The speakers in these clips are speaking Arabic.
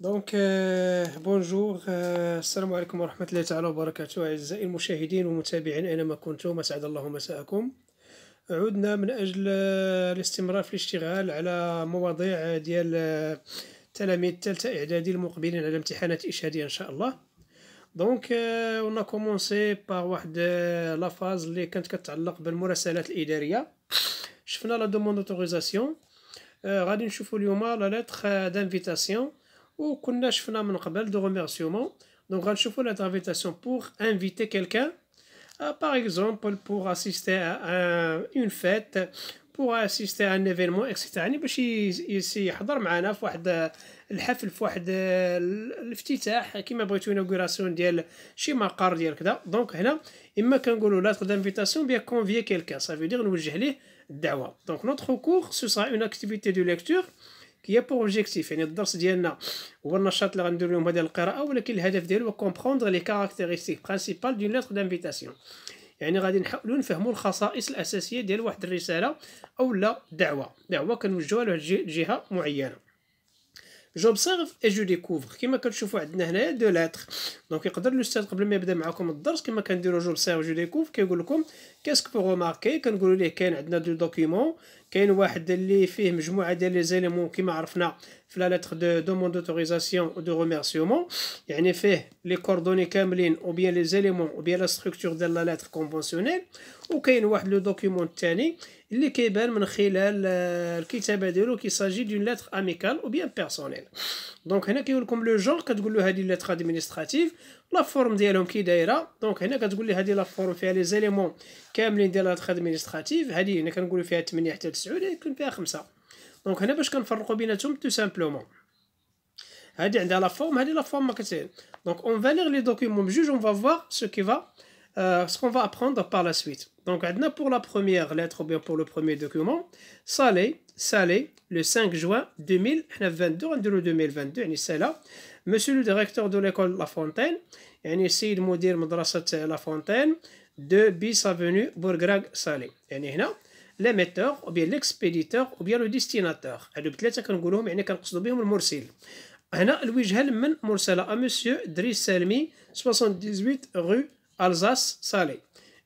دونك بونجور السلام عليكم ورحمة الله تعالى وبركاته أعزائي المشاهدين والمتابعين أينما كنتم أسعد الله مساءكم عدنا من أجل الاستمرار في الاشتغال على مواضيع ديال تلاميذ التالتة إعدادي المقبلين على امتحانات إشهادية إن شاء الله دونك ونا كومونسي باغ واحد لافاز اللي كانت كتعلق بالمراسلات الإدارية شفنا لا دوموند اوتوريزاسيون غادي نشوفو اليوم لا لتر دانفيتاسيون ou qu'on a fait un de remerciement. Donc, on a chauffé notre invitation pour inviter quelqu'un, euh, par exemple, pour assister à une fête, pour assister à un événement, etc. Donc, si il y a un autre cours, il faut avoir qui m'a fait une inauguration chez ma carrière. Donc, il me fait un autre cours, l'invitation vient convier quelqu'un. Ça veut dire nous gérer d'ailleurs. Donc, notre cours, ce sera une activité de lecture. كي بور اوبجيكتيف يعني الدرس ديالنا هو النشاط اللي غندير لهم هذا القراءه ولكن الهدف ديالو هو كومبروندر لي كاركتيريستيك برينسيبال دون لتر دانفيتاسيون يعني غادي نحاولوا نفهموا الخصائص الاساسيه ديال واحد الرساله اولا دعوه دعوه كنوجهوها لواحد الجهه معينه جوبسيرف اي جو ديكوفر كما كتشوفوا عندنا هنايا دو لاتر دونك يقدر الاستاذ قبل ما يبدا معكم الدرس كما كنديروا جوبسيرف جو ديكوفر كيقول لكم كاسك بو روماركي كنقولوا ليه كاين عندنا دو دوكيمون كاين واحد اللي فيه مجموعه ديال لي زيليمون كيما عرفنا في لا لتر دو دوموند دوتوريزاسيون و دو ريميرسيومون يعني فيه لي كوردوني كاملين او بيان لي زيليمون او بيان لا ستركتور ديال لا لتر كونفونسيونيل وكاين واحد لو دوكيمون الثاني اللي كيبان من خلال آه، الكتابه ديالو كي ساجي دون لتر اميكال او بيان بيرسونيل دونك هنا كيقول لكم لو جون كتقول له هذه لتر ادمينستراتيف لا فورم ديالهم كي دايره دونك هنا كتقول لي هذه لا فورم فيها لي زيليمون كاملين ديال هاد ادمينستراتيف هذه هنا كنقولوا فيها 8 حتى 9 هذه كن فيها 5 دونك هنا باش كنفرقوا بيناتهم تو سامبلومون هذه عندها لا فورم هذه لا فورم ما كتهين دونك اون فالير لي دوكيومون بجوج اون فا فوار سو كي فا Euh, ce qu'on va apprendre par la suite. Donc, pour la première lettre ou bien pour le premier document, salé, Salé, le 5 juin 2022 2022 c'est là, monsieur le directeur de l'école La Fontaine le السيد de l'école La Fontaine de bis avenue Bourgrag Salé. Et هنا l'émetteur ou bien l'expéditeur ou bien le destinatateur هادو بثلاثه كنقولهم يعني كنقصدوا بهم المرسل هنا الوجهه من Mursil, à monsieur Drisselmi, 78 rue Alsace salé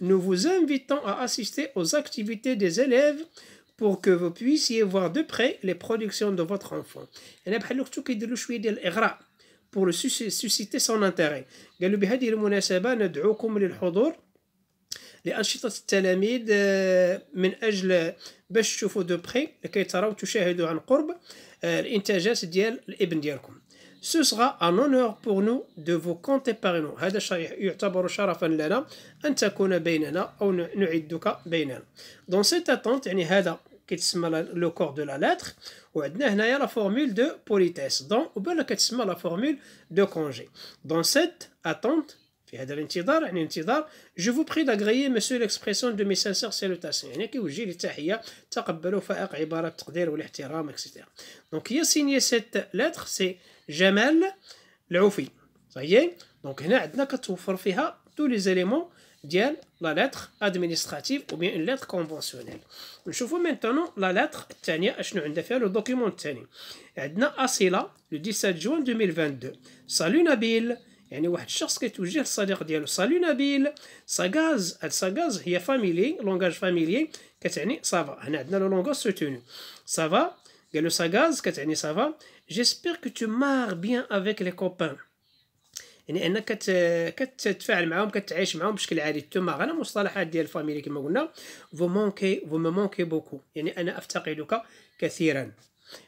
nous vous invitons à assister aux activités des élèves pour que vous puissiez voir de près les productions de votre enfant. pour susciter son intérêt. قالوا بهذه المناسبة ندعوكم للحضور لأنشطة التلاميذ من أجل باش تشوفوا دو بري لكي تراو تشاهدوا عن قرب الإنتاجات ديال الابن ديالكم. ce sera un honneur pour nous de vous compter parmi nous هذا يعتبر شرفا لنا أن تكون بيننا أو نعدك بيننا dans cette attente يعني هذا كيتسمى لو كور دو لا لاتر وعندنا هنايا لا فورمول دو بوليتيس دون وبالا كتسمى لا فورمول دو كونجي دون سيت اتونت في هذا الانتظار يعني انتظار جو فو بري داغريي مسيو ليكسبرسيون دو مي سانسير سالوتاسيون يعني كيوجه لي التحيه تقبلوا فائق عباره التقدير والاحترام اكسيتيرا دونك هي سيني سيت لاتر سي جمال العوفي صحيح دونك هنا عندنا كتوفر فيها تو لي زيليمون ديال لا لاتر ادمينستراتيف او بيان لاتر كونفونسيونيل نشوفو مينتونو لا لاتر الثانيه اشنو عندها فيها لو دوكيمون الثاني عندنا اصيله لو 17 جوان 2022 سالو نبيل يعني واحد الشخص كيتوجه للصديق ديالو سالو نبيل ساغاز هاد ساغاز هي فاميلي لونغاج فاميلي كتعني سافا هنا عندنا لو لونغاج سوتوني سافا قالو ساغاز كتعني سافا جيسبيغ كو تو مار بيان افيك لي كوبان يعني انك كت... كتتفاعل معاهم كتعيش معاهم بشكل عادي تما غير مصطلحات ديال الفاميلي كما قلنا فو مونكي فو مونكي بوكو يعني انا افتقدك كثيرا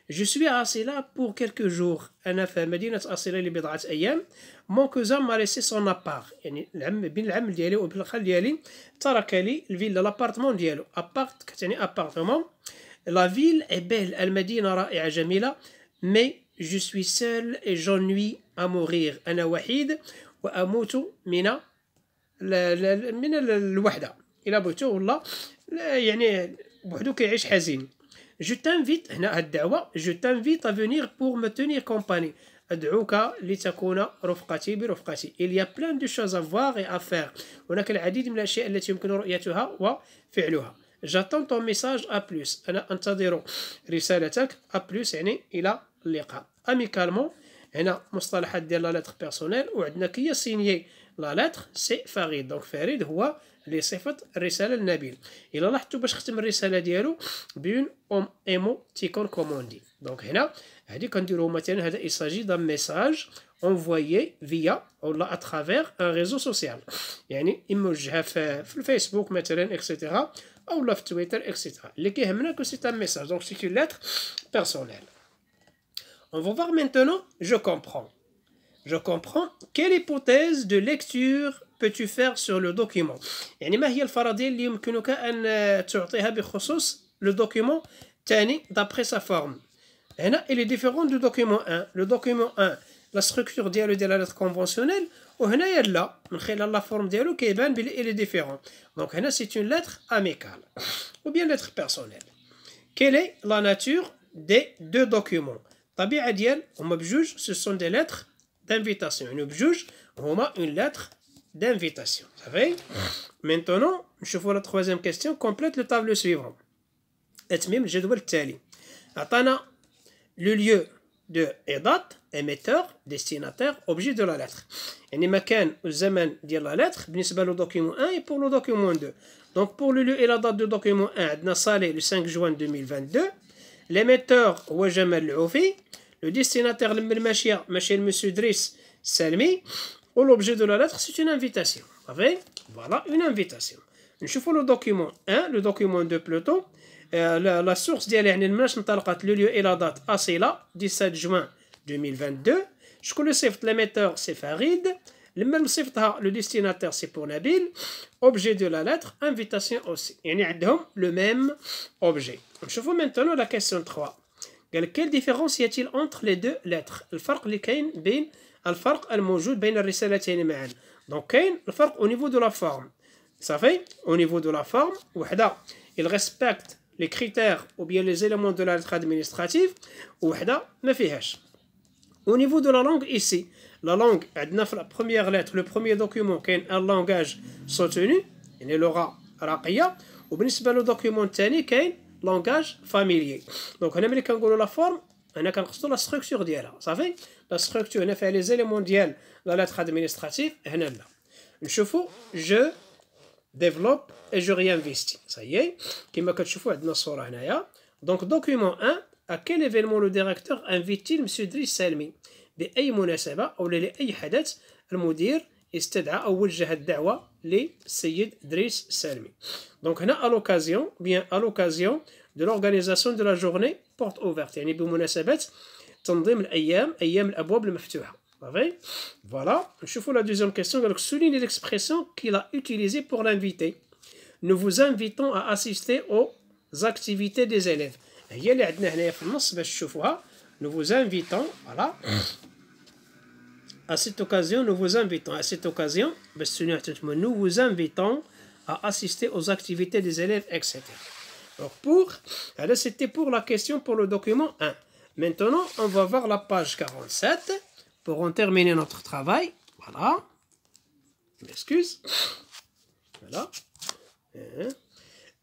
Je suis à Asila pour quelques jours. أنا في مدينة أصيلة لبضعة أيام. مون كوزان م'a laissé son appart. يعني العم بين العم ديالي وبين الخال ديالي ترك لي الفيلا لابارتمون ديالو. أبارت كتعني أبارتمون. لا فيل إي بيل المدينة رائعة جميلة. مي جو سوي سول إي جونوي أ موريغ. أنا وحيد وأموت من من الوحدة. إلا بغيتو والله يعني بوحدو كيعيش حزين. جو تانفيت هنا هاد الدعوه جو تانفيت افونيغ بور مو تونيغ كومباني ادعوك لتكون رفقتي برفقتي il y a plein de choses à voir et à faire هناك العديد من الاشياء التي يمكن رؤيتها وفعلها j'attends ton message à plus انا انتظر رسالتك à plus يعني الى اللقاء amicalement هنا مصطلحات ديال لا لتر بيرسونيل وعندنا كي سيني لا لتر سي فريد دونك فريد هو اللي صفه الرساله النبيل الا لاحظتوا باش ختم الرساله ديالو بيون اوم ايمو تيكون كوموندي دونك هنا هادي كنديرو مثلا هذا يساجي دان ميساج envoyé via ou là à travers un réseau social. يعني إما وجهها في, الفيسبوك مثلا اكسيتيرا أو لا في تويتر اكسيتيرا اللي كيهمنا كو سي ان ميساج دونك سي اون لاتر بيرسونيل On va voir maintenant, je comprends. Je comprends. Quelle hypothèse de lecture peux-tu faire sur le document euh, le document d'après sa forme il est différent du document 1 le document 1 la structure de la lettre conventionnelle. conventionnelle là, خلال la forme il est différent Donc, c'est une lettre amicale ou bien lettre personnelle quelle est la nature des deux documents on ديال ce sont des lettres d'invitation. On me une on m'a une lettre d'invitation. Ça Maintenant, je vois la troisième question. Complète le tableau suivant. même je dois le télé. Atana, le lieu de et date, émetteur, destinataire, objet de la lettre. Et y a ou dire la lettre, pour le document 1 et pour le document 2. Donc pour le lieu et la date du document 1, on a le 5 juin 2022 l'émetteur ou Jamal Oufi, le destinataire le Monsieur Driss Salmi, Au l'objet de la lettre, c'est une invitation. voilà, une invitation. Nous fais le document 1, le document de Pluton, euh, la, source le lieu et la date, assez ah, là, 17 juin 2022. Je connais le l'émetteur, c'est Farid. Le même le destinataire, c'est pour Nabil. Objet de la lettre, invitation aussi. Il y a le même objet. Je vois maintenant la question 3. Quelle différence y a-t-il entre les deux lettres Donc, au niveau de la forme. Ça fait, au niveau de la forme, il respecte les critères ou bien les éléments de la lettre administrative, ou Au niveau de la langue ici, la langue, la première lettre, le premier document qui un langage soutenu, il y aura raqiyya, ou bien le document qui لونغاج فاميليي دونك هنا ملي كنقولوا لا فورم هنا كنقصدوا لا ستركتور ديالها صافي لا ستركتور هنا فيها لي زيليمون ديال لا لاتر ادمينستراتيف هنا لا نشوفوا جو ديفلوب اي جو ريانفيستي صايي كما كتشوفوا عندنا الصوره هنايا دونك دوكيومون 1 à quel événement le directeur invite-t-il M. Driss Salmi بأي مناسبة أو لأي حدث المدير استدعى أو وجه الدعوة للسيد Driss Salmi. Donc هنا à l'occasion, bien à l'occasion de l'organisation de la journée porte ouverte يعني بمناسبة تنظيم الأيام أيام الأبواب المفتوحة. Voilà, نشوفوا la deuxième question. Donc soulignez l'expression qu'il a utilisée pour l'inviter. Nous vous invitons à assister aux activités des élèves. Nous vous invitons, voilà. À cette occasion, nous vous invitons, à cette occasion, nous vous invitons à assister aux activités des élèves, etc. Alors pour, c'était pour la question pour le document 1. Maintenant, on va voir la page 47 pour en terminer notre travail. Voilà. M'excuse. Voilà.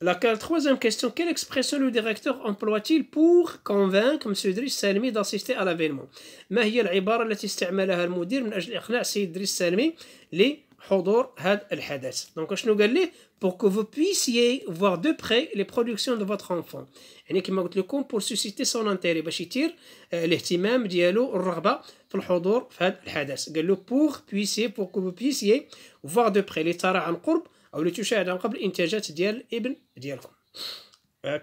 La troisième question, quelle expression le directeur emploie-t-il pour convaincre M. Idriss Salmi d'assister à l'événement ما هي العبارة التي استعملها المدير من أجل إقناع السيد إدريس سالمي لحضور هذا الحدث دونك شنو قال ليه pour que vous puissiez voir de près les productions de votre enfant يعني كما قلت لكم pour susciter son intérêt باش يثير l'attention, ديالو الرغبة في الحضور في هذا الحدث قال له pour puissiez pour que vous puissiez voir de près les ترى عن courbe, او اللي تشاهد قبل الانتاجات ديال ابن ديالكم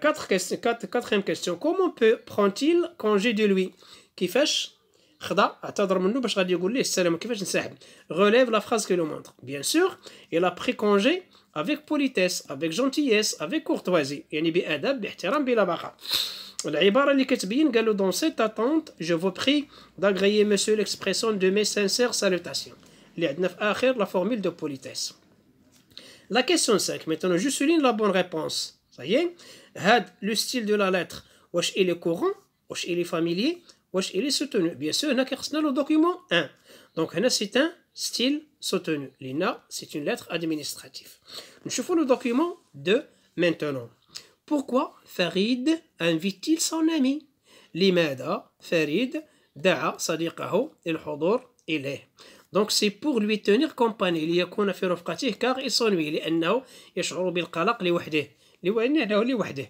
question comment peut بو il congé de lui كيفاش خدا اعتذر منه باش غادي يقول ليه السلام كيفاش نسحب relève la phrase que le montre bien sûr il a pris congé avec politesse avec gentillesse avec courtoisie يعني بادب باحترام بلا بقاء العباره اللي كتبين قالوا dans cette attente je vous prie d'agréer monsieur l'expression de mes sincères salutations اللي عندنا في اخر la formule de politesse la question 5, maintenant je souligne la bonne réponse. Ça y est, le style de la lettre, wesh il est courant, wesh il est familier, wesh il est soutenu. Bien sûr, on a le document 1. Donc c'est un style soutenu. L'INA, c'est une lettre administrative. Nous chauffons le document 2 maintenant. Pourquoi Farid invite-t-il son ami لماذا فريد دعا صديقه دونك سي بور لوي تونير كومباني ليكون في رفقته كاغ إسونوي لأنه يشعر بالقلق لوحده لوحده لوحده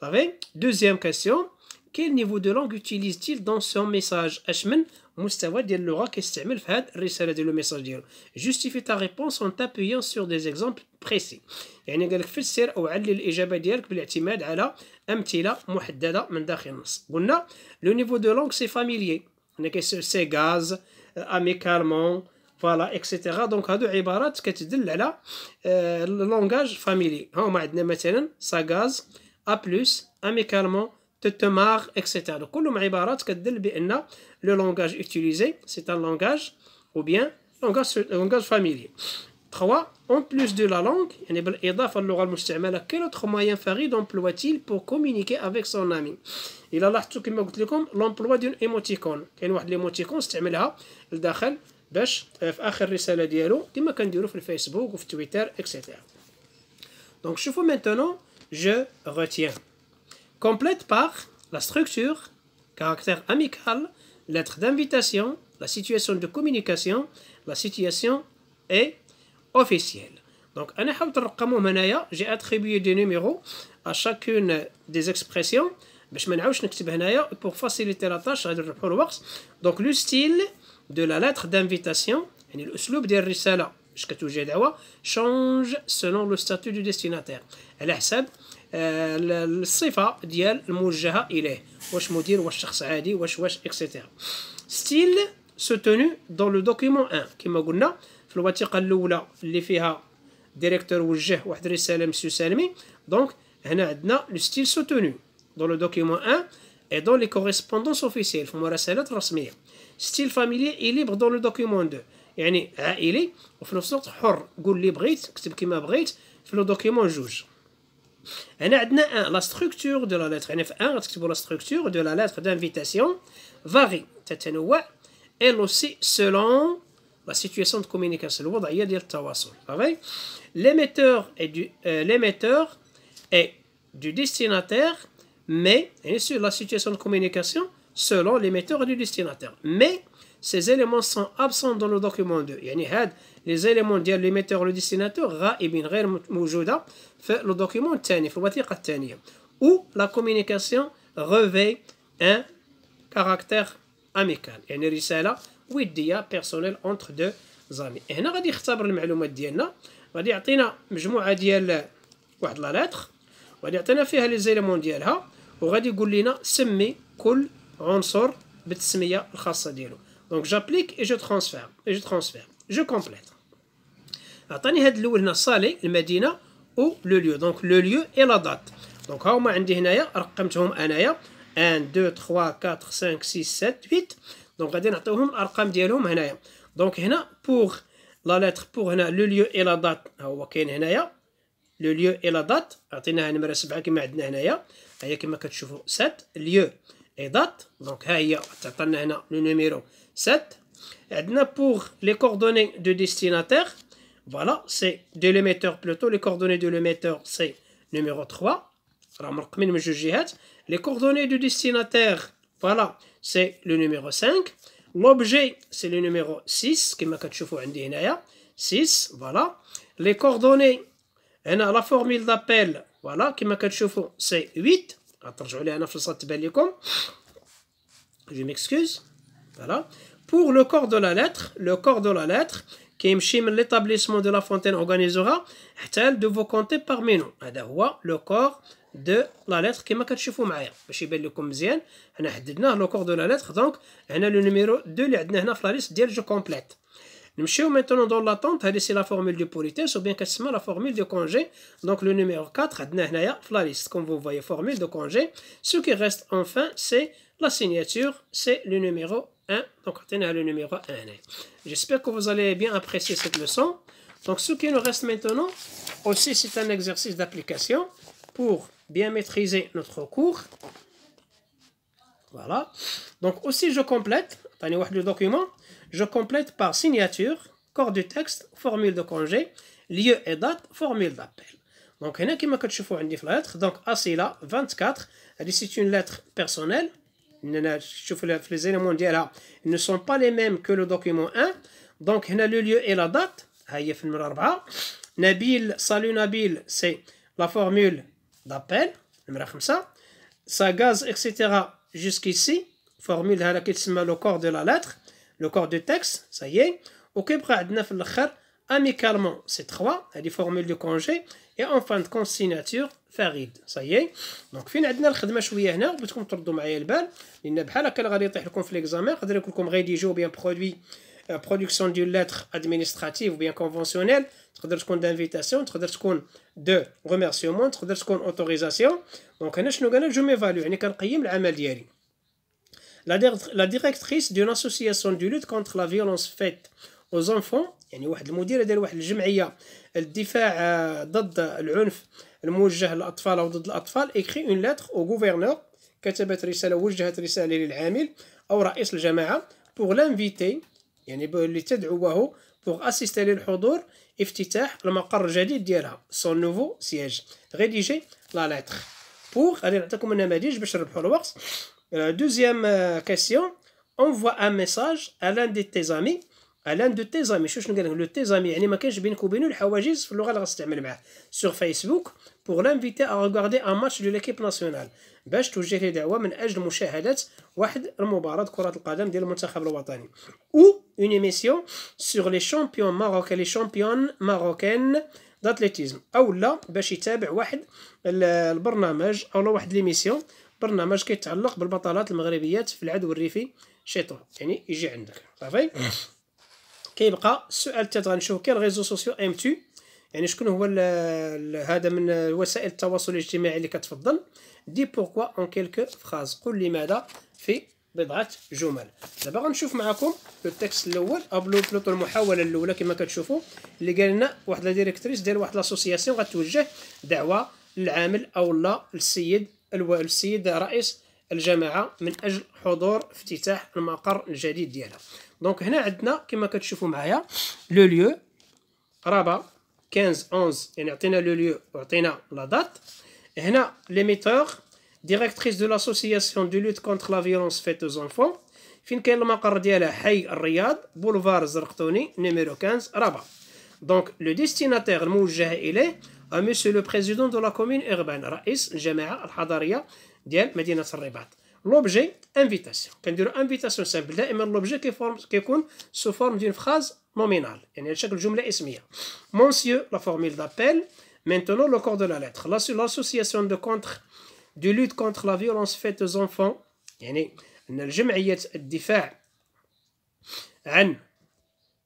صافي دوزيام كاسيون كاين نيفو دو لونغ يوتيليزتيل دون سون ميساج اش من مستوى ديال اللغه كيستعمل في هاد الرساله ديال الميساج ديالو جوستيفي تا ريبونس اون تابويون سور دي زيكزامبل بريسي يعني قالك فسر او علل الاجابه ديالك بالاعتماد على امثله محدده من داخل النص قلنا لو نيفو دو لونغ سي فاميليي هنا كيسير سي غاز اميكالمون فوالا اكسيتيرا دونك هادو عبارات كتدل على اللونغاج فاميلي ها هما عندنا مثلا ساغاز ا بلس اميكالمون تتمار اكسيتيرا كلهم عبارات كتدل بان لو لونغاج اوتيليزي سي ان لونغاج او بيان لونغاج لونغاج فاميلي En plus de la langue, quel autre moyen Farid emploie-t-il pour communiquer avec son ami Il a l'emploi d'une émoticône. L'émoticône, c'est le باش في اخر رساله ديالو كما كنديرو في الفيسبوك وفي تويتر اكسيتيرا دونك شوفو maintenant je retiens complète par la structure caractère amical lettre d'invitation la situation de communication la situation et officielle. Donc, j'ai attribué des numéros à chacune des expressions. Pour faciliter la tâche, donc le style de la lettre d'invitation, change selon le statut du destinataire. Elle a le sifa dial moujaha il est. Wash moudir, wash wash wash, etc. Style se tenu dans le document 1 qui m'a dit في الوثيقه الاولى اللي فيها ديريكتور وجه واحد الرساله مسيو سالمي دونك هنا عندنا لو ستيل سوتوني دون لو دوكيومون 1 اي دون لي كوريسبوندونس اوفيسيل في المراسلات الرسميه ستيل فاميلي اي ليبر دون لو دوكيومون 2 يعني عائلي وفي نفس الوقت حر قول لي بغيت كتب كيما بغيت في لو دوكيومون جوج هنا عندنا ان لا ستركتور دو لا لتر يعني في ان غتكتبو لا ستركتور دو لا لتر دانفيتاسيون فاري تتنوع elle aussi سولون la situation de communication, le L'émetteur est du euh, l'émetteur est du destinataire mais hein, sur la situation de communication selon l'émetteur et du destinataire. Mais ces éléments sont absents dans le document 2. يعني les éléments de l'émetteur et le destinataire غائبين غير في le document الثاني في dire tenir, où la communication revêt un caractère amical. يعني وديه بيرسونيل اونتر دو زامي هنا غادي يختبر المعلومات ديالنا غادي يعطينا مجموعه ديال واحد لا لاتر غادي يعطينا فيها لي زيليمون ديالها وغادي يقول لنا سمي كل عنصر بالتسميه الخاصه ديالو دونك جابليك اي جو ترانسفير اي جو ترانسفير جو كومبليت عطاني هاد الاول هنا صالي المدينه و لو ليو دونك لو ليو اي لا دات دونك هاهما عندي هنايا رقمتهم انايا 1 2 3 4 5 6 7 8 دونك غادي نعطيوهم الارقام ديالهم هنايا دونك هنا بوغ لا لتر بوغ هنا لو ليو اي لا دات ها هو كاين هنايا لو ليو اي لا دات عطيناها نمره 7 كما عندنا هنايا ها هي كما كتشوفوا 7 ليو اي دات دونك ها هي تعطينا هنا لو نيميرو 7 عندنا بوغ لي كوردوني دو ديستيناتير دو لو ميتور بلوتو لي كوردوني دو لو ميتور سي نيميرو 3. Les coordonnées دو destinataire, voilà, c'est le numéro 5. L'objet, c'est le numéro 6, qui 6, voilà. Les coordonnées, la formule d'appel, voilà, qui m'a c'est 8. Je m'excuse. Voilà. Pour le corps de la lettre, le corps de la lettre, Kim Shim, l'établissement de la fontaine organisera, elle de vous compter parmi nous. Elle le corps de la lettre qui m'a qu'à chifoumer. Je suis belle comme vous dit, elle a dit le corps de la lettre, donc elle a le numéro 2, elle a dit la flariste, complète. Nous Shim, maintenant dans l'attente, C'est la formule de politesse ou bien qu'elle la formule de congé. Donc le numéro 4, elle a la flariste. Comme vous voyez, formule de congé. Ce qui reste enfin, c'est la signature, c'est le numéro... Donc, on a le numéro 1. Hein. J'espère que vous allez bien apprécier cette leçon. Donc, ce qui nous reste maintenant, aussi, c'est un exercice d'application pour bien maîtriser notre cours. Voilà. Donc, aussi, je complète. Tenez, le document. Je complète par signature, corps du texte, formule de congé, lieu et date, formule d'appel. Donc, il y a qui m'a que fais une lettre. Donc, assez 24. là, 24. C'est une lettre personnelle les éléments ne sont pas les mêmes que le document 1 donc le lieu et la date Nabil salut Nabil c'est la formule d'appel ça gaz etc jusqu'ici formule qui le corps de la lettre le corps du texte ça y est amicalement ces trois, les formules de congé, et en fin de consignature signature Farid. Ça y est. Donc, fin de la chedma chouïa vous vous Vous rédiger ou bien euh, production d'une lettre administrative ou bien conventionnelle, entre deux d'invitation, faire un de remerciement, entre deux secondes Donc, je m'évalue. La directrice d'une association de lutte contre la violence faite او زونفون يعني واحد المديره ديال واحد الجمعيه الدفاع آه، ضد العنف الموجه للاطفال او ضد الاطفال اكري اون لاتر او غوفرنور كتبت رساله وجهت رساله للعامل او رئيس الجماعه بوغ لانفيتي يعني لتدعوه بوغ اسيستي للحضور افتتاح المقر الجديد ديالها سون نوفو سياج ريديجي لا لاتر بوغ غادي نعطيكم النماذج باش نربحوا الوقت دوزيام كاسيون اونفوا ان ميساج ا لان دي تيزامي لان دو تيزامي شنو قال لو تيزامي يعني ما كاينش بينك وبينه الحواجز في اللغه اللي غتستعمل معاه سور فيسبوك بوغ لانفيتي ا ريغاردي ان ماتش دو ليكيب ناسيونال باش توجه ليه دعوه من اجل مشاهده واحد المباراه كره القدم ديال المنتخب الوطني او اون ايميسيون سور لي شامبيون ماروكان لي شامبيون ماروكان داتليتيزم او لا باش يتابع واحد البرنامج او لا واحد ليميسيون برنامج كيتعلق بالبطلات المغربيات في العدو الريفي شيطان يعني يجي عندك صافي كيبقى السؤال الثالث غنشوف كاين ريزو سوسيو ام تو يعني شكون هو هذا من وسائل التواصل الاجتماعي اللي كتفضل دي بوركوا اون كيلكو فراز قول لماذا في بضعه جمل دابا غنشوف معكم لو تكست الاول بلوط المحاوله الاولى كما كتشوفوا اللي قال لنا واحد لا ديريكتريس ديال واحد لاسوسياسيون غتوجه دعوه للعامل او لا السيد السيد رئيس الجماعه من اجل حضور افتتاح المقر الجديد ديالها دونك هنا عندنا كما كتشوفوا معايا لو ليو رابا 15 11 يعني عطينا لو ليو وعطينا لا دات هنا ليميتور ديريكتريس دو لاسوسياسيون دو لوت كونتر لا فيولونس فيت اوز انفون فين كاين المقر ديالها حي الرياض بولفار زرقتوني نيميرو 15 رابا دونك لو ديستيناتير الموجه اليه مسيو لو بريزيدون دو لا كومين اوربان رئيس الجماعه الحضاريه ديال مدينه الرباط لوبجي انفيتاسيون كنديرو انفيتاسيون سامبل دائما لوبجي كيفورم كيكون سو فورم دون فراز نومينال يعني على شكل جمله اسميه مونسيو لا فورميل دابيل Maintenant, le corps de لا lettre. لاسوسياسيون دو contre, دو لوت contre لا فيولونس فيت aux enfants, يعني أن الجمعية الدفاع عن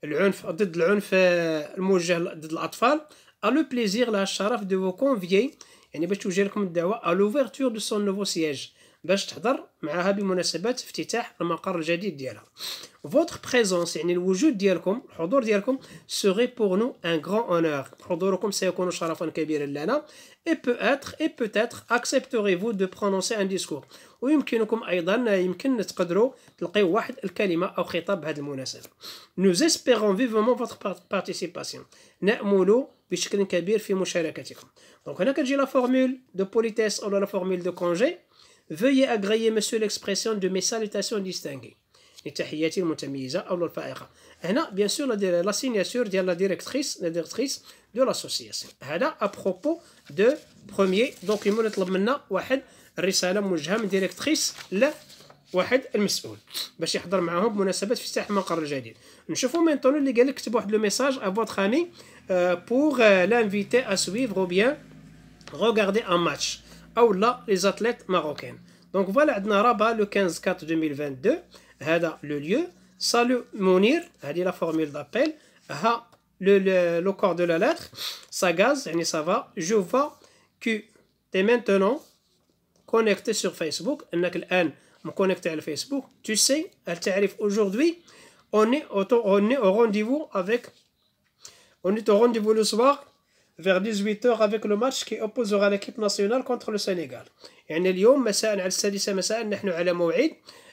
العنف ضد العنف آه، الموجه ضد الأطفال ا لو بليزير لها الشرف دو vous كونفيي يعني باش توجه لكم الدعوة ا لوفيرتور دو سون نوفو سياج باش تحضر معها بمناسبة افتتاح المقر الجديد ديالها فوتغ بريزونس يعني الوجود ديالكم الحضور ديالكم سوغي بوغ نو ان غران اونور حضوركم سيكون شرفا كبيرا لنا اي بو اتر اي بو اتر accepterez دو برونونسي ان ديسكور ويمكنكم ايضا يمكن تقدروا تلقيو واحد الكلمه او خطاب بهذه المناسبه نو زيسبيرون فيفمون فوتغ participation نامل بشكل كبير في مشاركتكم دونك هنا كتجي لا فورمول دو بوليتيس او لا فورمول دو كونجي Veuillez agréer, monsieur, l'expression de mes salutations distinguées. لتحياتي المتميزه او الفائقه هنا بيان سور لا سيناتور ديال لا ديريكتريس لا ديريكتريس دو لاسوسياسيون هذا ابروبو دو بروميير دوكيمون يطلب منا واحد الرساله موجهه من ديريكتريس ل واحد المسؤول باش يحضر معاهم بمناسبه افتتاح المقر الجديد نشوفوا مينتونو اللي قال لك كتب واحد لو ميساج ا فوتر امي بور لانفيتي ا سويفر او بيان regarder un match les athlètes marocains. Donc voilà, le 15-4 2022, هذا le lieu, Salut monir. c'est la formule d'appel, ha le, corps de la lettre, ça gaz, Et ça va, je vois que tu es maintenant connecté sur Facebook, انك الان connecté à Facebook, tu sais, elle t'arrive aujourd'hui, on est on est au rendez-vous avec on est au rendez-vous le soir vers 18h avec le match qui opposera l'équipe nationale contre le Sénégal يعني اليوم مساء على السادسة مساء نحن على موعد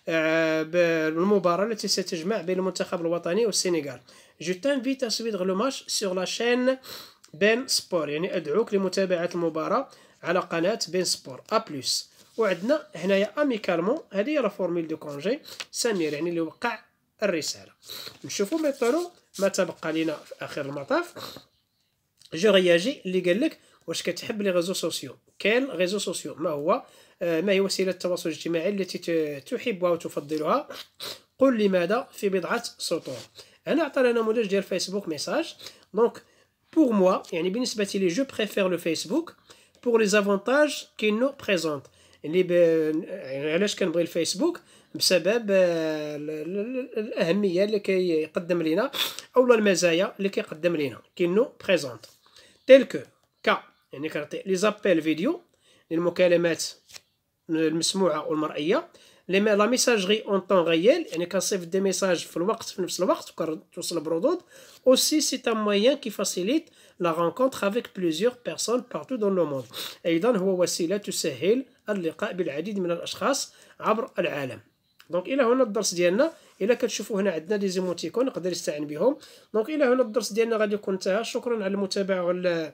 آه، بالمباراة التي ستجمع بين المنتخب الوطني والسنغال Je t'invite à suivre le match sur la chaîne بين سبور يعني أدعوك لمتابعة المباراة على قناة بين سبور أ بلس وعندنا هنايا اميكالمون هذه هي لا فورميل دو كونجي سمير يعني اللي وقع الرسالة نشوفوا ميطلو ما تبقى لنا في آخر المطاف جو رياجي اللي قال لك واش كتحب لي ريزو سوسيو كاين ريزو سوسيو ما هو آه، ما هي وسيله التواصل الاجتماعي التي تحبها وتفضلها قل لماذا في بضعه سطور هنا عطانا نموذج ديال فيسبوك ميساج دونك بور موا يعني بالنسبه لي جو بريفير لو فيسبوك بور لي زافونتاج كي نو بريزونت اللي ب... يعني علاش كنبغي الفيسبوك بسبب آه، الاهميه اللي كيقدم كي لينا اولا المزايا اللي كيقدم كي لينا كي نو بريزونت كو ك يعني كنعطي لي زابيل فيديو للمكالمات المسموعه والمرئيه لي لا ميساجري اون طون ريال يعني كنصيفط دي ميساج في الوقت في نفس الوقت وكتوصل بردود اوسي سي ان مويان كي فاسيليت لا رونكونتر افيك بليزيور بيرسون بارتو دون لو موند ايضا هو وسيله تسهل اللقاء بالعديد من الاشخاص عبر العالم دونك الى هنا الدرس ديالنا الى كتشوفوا هنا عندنا لي زيموتيكون يقدر يستعين بهم دونك الى هنا الدرس ديالنا غادي يكون انتهى شكرا على المتابعه وعلى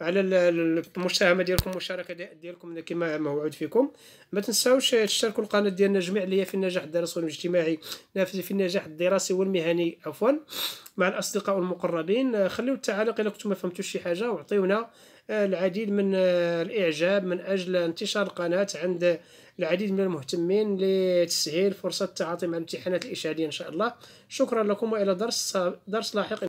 على المساهمه ديالكم المشاركه ديالكم كما موعود فيكم ما تنساوش تشتركوا القناه ديالنا جميع اللي في النجاح الدراسي والاجتماعي في النجاح الدراسي والمهني عفوا مع الاصدقاء والمقربين خليو التعاليق الا كنتم ما فهمتوش شي حاجه وعطيونا آه، العديد من آه، الاعجاب من اجل انتشار القناه عند العديد من المهتمين لتسهيل فرصة التعاطي مع الامتحانات الإشهادية إن شاء الله شكرا لكم وإلى درس درس لاحق